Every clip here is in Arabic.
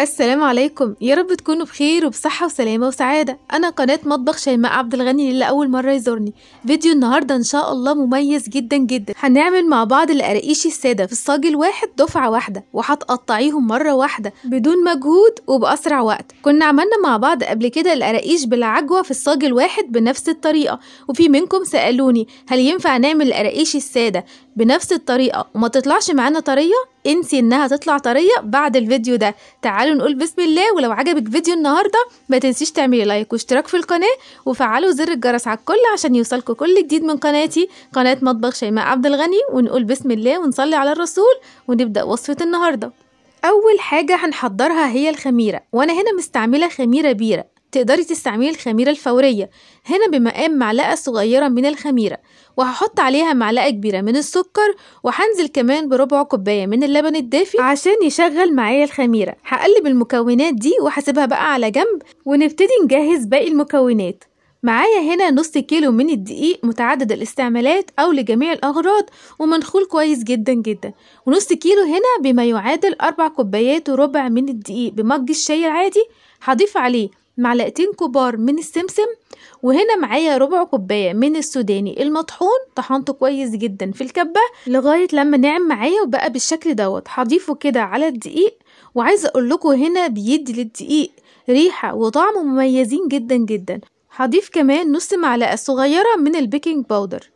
السلام عليكم يا رب تكونوا بخير وبصحة وسلامة وسعادة أنا قناة مطبخ شيماء عبد الغني اللي أول مرة يزورني فيديو النهاردة إن شاء الله مميز جدا جدا هنعمل مع بعض القراقيش السادة في الصاج الواحد دفعة واحدة وهتقطعيهم مرة واحدة بدون مجهود وبأسرع وقت كنا عملنا مع بعض قبل كده القراقيش بالعجوة في الصاج الواحد بنفس الطريقة وفي منكم سألوني هل ينفع نعمل القراقيش السادة بنفس الطريقة وما تطلعش معانا طرية انسي انها تطلع طريه بعد الفيديو ده تعالوا نقول بسم الله ولو عجبك فيديو النهارده ما تنسيش تعملي لايك واشتراك في القناه وفعلوا زر الجرس على الكل عشان يوصلكوا كل جديد من قناتي قناه مطبخ شيماء عبد الغني ونقول بسم الله ونصلي على الرسول ونبدا وصفه النهارده اول حاجه هنحضرها هي الخميره وانا هنا مستعمله خميره بيره تقدري تستعملي الخميره الفوريه هنا بمقام معلقه صغيره من الخميره وهحط عليها معلقة كبيرة من السكر وهنزل كمان بربع كوباية من اللبن الدافي عشان يشغل معايا الخميرة هقلب المكونات دي وهسيبها بقى على جنب ونبتدي نجهز باقي المكونات معايا هنا نص كيلو من الدقيق متعدد الاستعمالات أو لجميع الأغراض ومنخول كويس جدا جدا ونص كيلو هنا بما يعادل أربع كوبايات وربع من الدقيق بمج الشاي العادي هضيف عليه معلقتين كبار من السمسم وهنا معايا ربع كوبايه من السوداني المطحون طحنته كويس جدا في الكبه لغايه لما ناعم معايا وبقى بالشكل دوت هضيفه كده على الدقيق وعايزه اقول لكم هنا بيدي للدقيق ريحه وطعم مميزين جدا جدا هضيف كمان نص معلقه صغيره من البيكنج باودر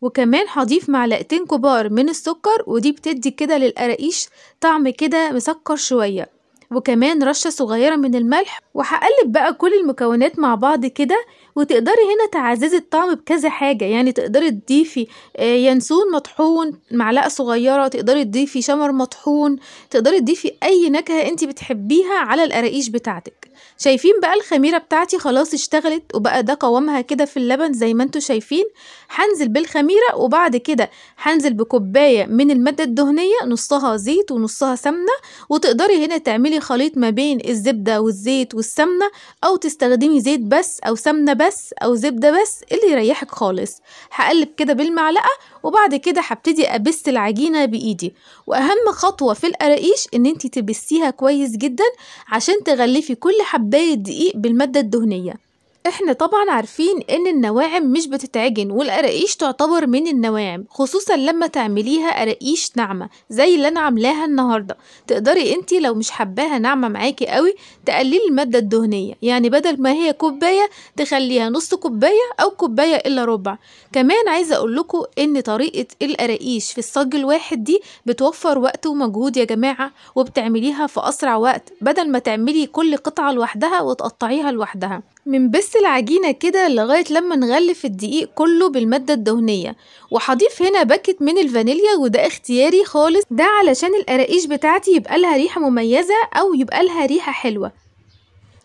وكمان هضيف معلقتين كبار من السكر ودي بتدي كده للقراقيش طعم كده مسكر شويه وكمان رشه صغيره من الملح وهقلب بقى كل المكونات مع بعض كده وتقدري هنا تعززي الطعم بكذا حاجة يعني تقدري تضيفي آه، ينسون مطحون معلقة صغيرة تقدري تضيفي شمر مطحون تقدري تضيفي أي نكهة انت بتحبيها على القراقيش بتاعتك شايفين بقى الخميرة بتاعتي خلاص اشتغلت وبقى ده قوامها كده في اللبن زي ما انتوا شايفين هنزل بالخميرة وبعد كده هنزل بكوباية من المادة الدهنية نصها زيت ونصها سمنة وتقدري هنا تعملي خليط ما بين الزبدة والزيت والسمنة أو تستخدمي زيت بس أو سمنة بس بس أو زبدة بس اللي يريحك خالص هقلب كده بالمعلقة وبعد كده هبتدي أبس العجينة بإيدي وأهم خطوة في القراقيش إن انتي تبسيها كويس جدا عشان تغلفي كل حباية دقيق بالمادة الدهنية احنا طبعا عارفين ان النواعم مش بتتعجن والقراقيش تعتبر من النواعم خصوصا لما تعمليها قراقيش ناعمه زي اللي انا عاملاها النهارده تقدري انت لو مش حباها ناعمه معاكي قوي تقللي الماده الدهنيه يعني بدل ما هي كوبايه تخليها نص كوبايه او كوبايه الا ربع كمان عايزه اقول لكم ان طريقه القراقيش في الصاج الواحد دي بتوفر وقت ومجهود يا جماعه وبتعمليها في اسرع وقت بدل ما تعملي كل قطعه لوحدها وتقطعيها لوحدها من بس العجينة كده لغاية لما نغلف الدقيق كله بالمادة الدهنية وهضيف هنا باكت من الفانيليا وده اختياري خالص ده علشان القراقيش بتاعتي يبقى لها ريحة مميزة أو يبقى لها ريحة حلوة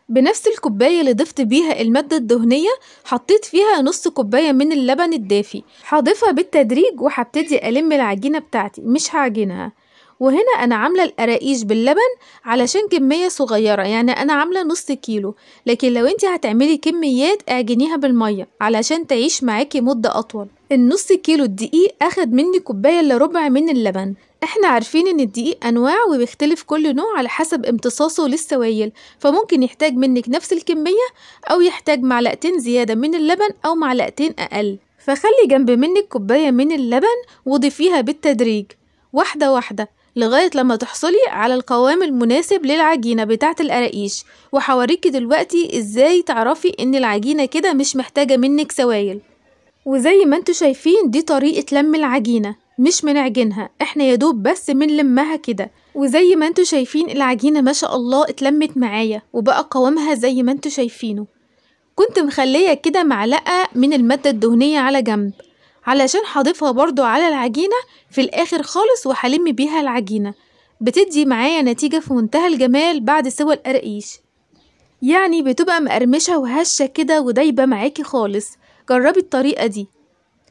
بنفس الكوباية اللي ضفت بيها المادة الدهنية حطيت فيها نص كوباية من اللبن الدافي هضيفها بالتدريج وهبتدي ألم العجينة بتاعتي مش هعجنها وهنا أنا عاملة القراقيش باللبن علشان كمية صغيرة يعني أنا عاملة نص كيلو لكن لو انت هتعملي كميات اعجنيها بالمية علشان تعيش معاكي مدة أطول النص كيلو الدقيق أخد مني كوباية إلا ربع من اللبن احنا عارفين ان الدقيق انواع وبيختلف كل نوع على حسب امتصاصه للسوائل فممكن يحتاج منك نفس الكمية او يحتاج معلقتين زيادة من اللبن او معلقتين اقل فخلي جنب منك كوباية من اللبن وضيفيها بالتدريج واحدة واحدة لغاية لما تحصلي على القوام المناسب للعجينة بتاعة القراقيش وهوريكي دلوقتي ازاي تعرفي ان العجينة كده مش محتاجة منك سوايل وزي ما انتوا شايفين دي طريقة لم العجينة مش منعجنها احنا يدوب بس من لمها كده وزي ما انتوا شايفين العجينة ما شاء الله اتلمت معايا وبقى قوامها زي ما انتوا شايفينه كنت مخلية كده معلقة من المادة الدهنية على جنب علشان هضيفها برضو على العجينة في الآخر خالص وهلم بيها العجينة بتدي معايا نتيجة في منتهى الجمال بعد سوى القرقيش يعني بتبقى مقرمشة وهشة كده ودايبة معاكي خالص جربي الطريقة دي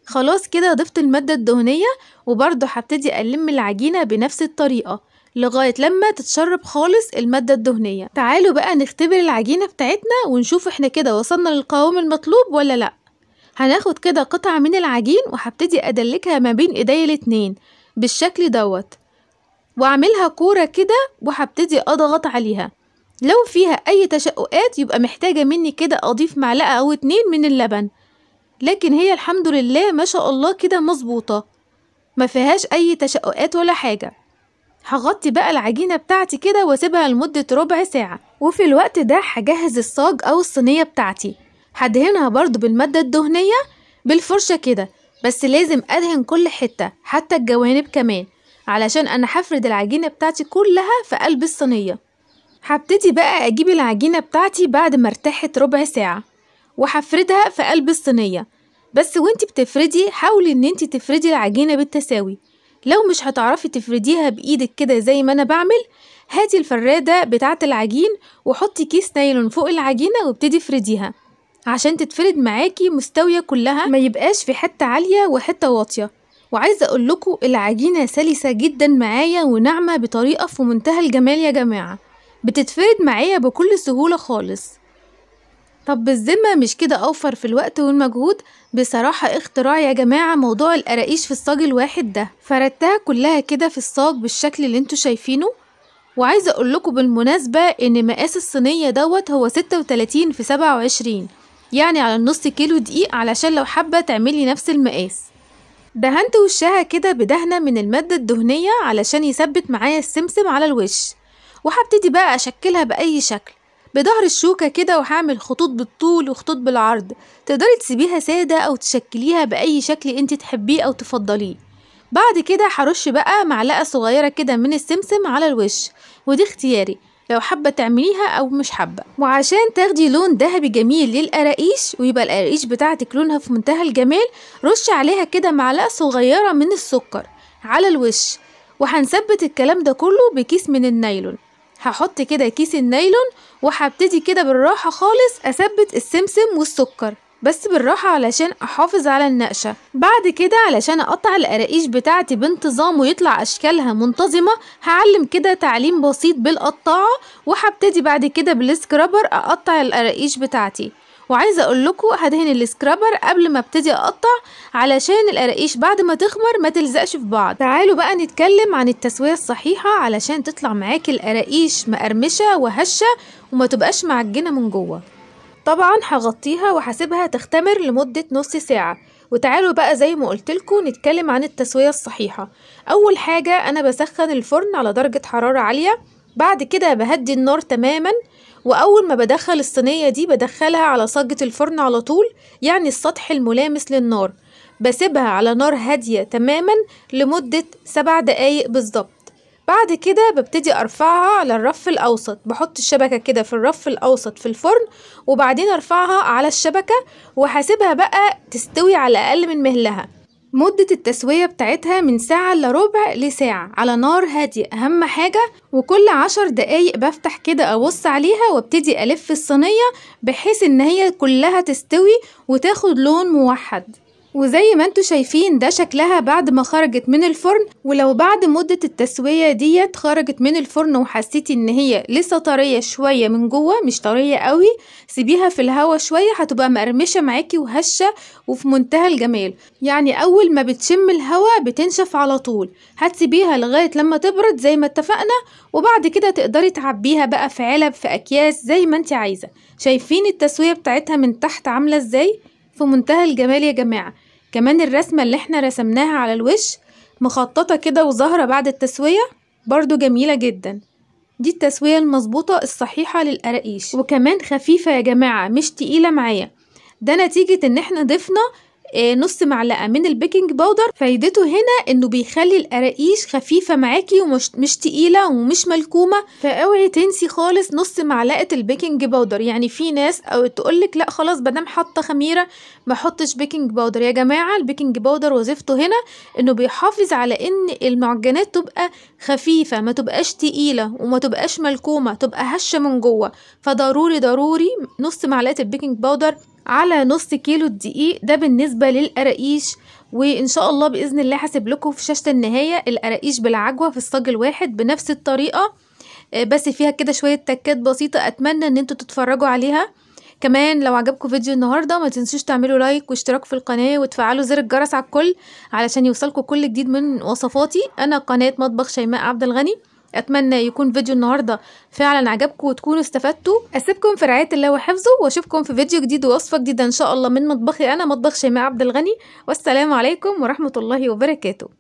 خلاص كده ضفت المادة الدهنية وبرضه هبتدي ألم العجينة بنفس الطريقة لغاية لما تتشرب خالص المادة الدهنية تعالوا بقى نختبر العجينة بتاعتنا ونشوف احنا كده وصلنا للقوام المطلوب ولا لأ هناخد كده قطعة من العجين وهبتدي أدلكها ما بين ايديا الاتنين بالشكل دوت واعملها كورة كده وهبتدي أضغط عليها لو فيها أي تشققات يبقى محتاجة مني كده أضيف معلقة أو اتنين من اللبن لكن هي الحمد لله ما شاء الله كده مظبوطة ما فيهاش أي تشققات ولا حاجة هغطي بقى العجينة بتاعتي كده واسيبها لمدة ربع ساعة وفي الوقت ده هجهز الصاج أو الصينية بتاعتي هدهنها برضو بالمادة الدهنية بالفرشة كده بس لازم أدهن كل حتة حتى الجوانب كمان علشان أنا هفرد العجينة بتاعتي كلها في قلب الصينية هبتدي بقى أجيب العجينة بتاعتي بعد ما ارتاحت ربع ساعة وهفردها في قلب الصينية بس وانت بتفردي حاولي ان انت تفردي العجينة بالتساوي لو مش هتعرفي تفرديها بايدك كده زي ما انا بعمل هاتي الفرادة بتاعة العجين وحطي كيس نايلون فوق العجينة وابتدي فرديها عشان تتفرد معاكي مستوية كلها ما يبقاش في حتة عالية وحتة واطية وعايزة أقول لكم العجينة سلسة جدا معايا وناعمة بطريقة في منتهى الجمال يا جماعة بتتفرد معايا بكل سهولة خالص طب بالذمة مش كده أوفر في الوقت والمجهود بصراحة اختراع يا جماعة موضوع القراقيش في الصاج الواحد ده فردتها كلها كده في الصاج بالشكل اللي انتوا شايفينه وعايزة أقول لكم بالمناسبة إن مقاس الصينية دوت هو ستة وتلاتين في سبعة وعشرين يعني على النص كيلو دقيق علشان لو حابة تعملي نفس المقاس دهنت وشها كده بدهنة من المادة الدهنية علشان يثبت معايا السمسم على الوش وهبتدي بقى أشكلها بأي شكل بظهر الشوكة كده وهعمل خطوط بالطول وخطوط بالعرض تقدري تسيبيها سادة أو تشكليها بأي شكل انت تحبيه أو تفضليه بعد كده هرش بقى معلقة صغيرة كده من السمسم على الوش ودي اختياري لو حابة تعمليها أو مش حابة وعشان تاخدي لون ذهبي جميل للقراقيش ويبقى القراقيش بتاعتك لونها في منتهى الجمال رش عليها كده معلقة صغيرة من السكر على الوش وهنثبت الكلام ده كله بكيس من النايلون هحط كده كيس النايلون وهبتدي كده بالراحة خالص أثبت السمسم والسكر بس بالراحة علشان أحافظ على النقشة بعد كده علشان أقطع القراقيش بتاعتي بانتظام ويطلع أشكالها منتظمة هعلم كده تعليم بسيط بالقطاعة وهبتدي بعد كده بالسكرابر أقطع القراقيش بتاعتي وعايزه اقول لكم هدهن السكرابر قبل ما ابتدي اقطع علشان القراقيش بعد ما تخمر ما تلزقش في بعض تعالوا بقى نتكلم عن التسويه الصحيحه علشان تطلع معاكي القراقيش مقرمشه وهشه وما تبقاش معجنه من جوه طبعا هغطيها وهسيبها تختمر لمدة نص ساعة وتعالوا بقى زي ما قلتلكوا نتكلم عن التسوية الصحيحة أول حاجة أنا بسخن الفرن على درجة حرارة عالية بعد كده بهدي النار تماما وأول ما بدخل الصينية دي بدخلها على صاجة الفرن على طول يعني السطح الملامس للنار بسيبها على نار هادية تماما لمدة سبع دقايق بالظبط بعد كده ببتدي ارفعها على الرف الاوسط بحط الشبكه كده في الرف الاوسط في الفرن وبعدين ارفعها على الشبكه وهسيبها بقى تستوي على اقل من مهلها مدة التسوية بتاعتها من ساعة إلا ربع لساعة على نار هادية أهم حاجة وكل عشر دقايق بفتح كده أبص عليها وابتدي ألف الصينية بحيث إن هي كلها تستوي وتاخد لون موحد وزي ما انتوا شايفين ده شكلها بعد ما خرجت من الفرن ولو بعد مدة التسوية ديت خرجت من الفرن وحسيتي ان هي لسه طرية شوية من جوه مش طرية قوي سيبيها في الهوا شوية هتبقى مقرمشة معاكي وهشة وفي منتهى الجمال يعني اول ما بتشم الهوا بتنشف على طول هتسيبيها لغاية لما تبرد زي ما اتفقنا وبعد كده تقدري تعبيها بقى في علب في اكياس زي ما انت عايزة شايفين التسوية بتاعتها من تحت عاملة ازاي؟ في منتهى الجمال يا جماعة كمان الرسمة اللي احنا رسمناها على الوش مخططة كده وظاهرة بعد التسوية برضو جميلة جدا دي التسوية المظبوطة الصحيحة للقراقيش وكمان خفيفة يا جماعة مش تقيلة معايا ده نتيجة ان احنا ضفنا آه، نص معلقه من البيكنج باودر فايدته هنا انه بيخلي القراقيش خفيفه معاكي ومش مش تقيله ومش ملكومه فاوعي تنسي خالص نص معلقه البيكنج باودر يعني في ناس او تقولك لا خلاص بدام حاطه خميره ما احطش بيكنج باودر يا جماعه البيكنج باودر وظيفته هنا انه بيحافظ على ان المعجنات تبقى خفيفه ما تبقاش تقيله وما تبقاش ملكومه تبقى هشه من جوه فضروري ضروري نص معلقه البيكنج باودر على نص كيلو الدقيق ده بالنسبة للقراقيش وان شاء الله باذن الله هسيب لكم في شاشه النهايه القراقيش بالعجوه في الصاج الواحد بنفس الطريقه آه، بس فيها كده شويه تكات بسيطه اتمنى ان انتوا تتفرجوا عليها كمان لو عجبكم فيديو النهارده ما تنسوش تعملوا لايك واشتراك في القناه وتفعلوا زر الجرس على الكل علشان يوصلكم كل جديد من وصفاتي انا قناه مطبخ شيماء عبد الغني اتمنى يكون فيديو النهارده فعلا عجبكم وتكونوا استفدتوا اسيبكم في رعايه الله وحفظه واشوفكم في فيديو جديد ووصفه جديده ان شاء الله من مطبخي انا مطبخ شيماء عبد الغني والسلام عليكم ورحمه الله وبركاته